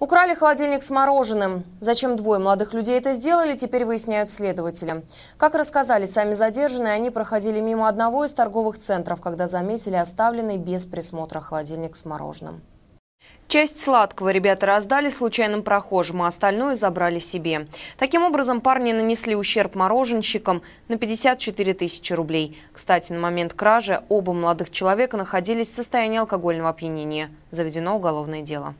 Украли холодильник с мороженым. Зачем двое молодых людей это сделали, теперь выясняют следователи. Как рассказали сами задержанные, они проходили мимо одного из торговых центров, когда заметили оставленный без присмотра холодильник с мороженым. Часть сладкого ребята раздали случайным прохожим, а остальное забрали себе. Таким образом, парни нанесли ущерб мороженщикам на 54 тысячи рублей. Кстати, на момент кражи оба молодых человека находились в состоянии алкогольного опьянения. Заведено уголовное дело.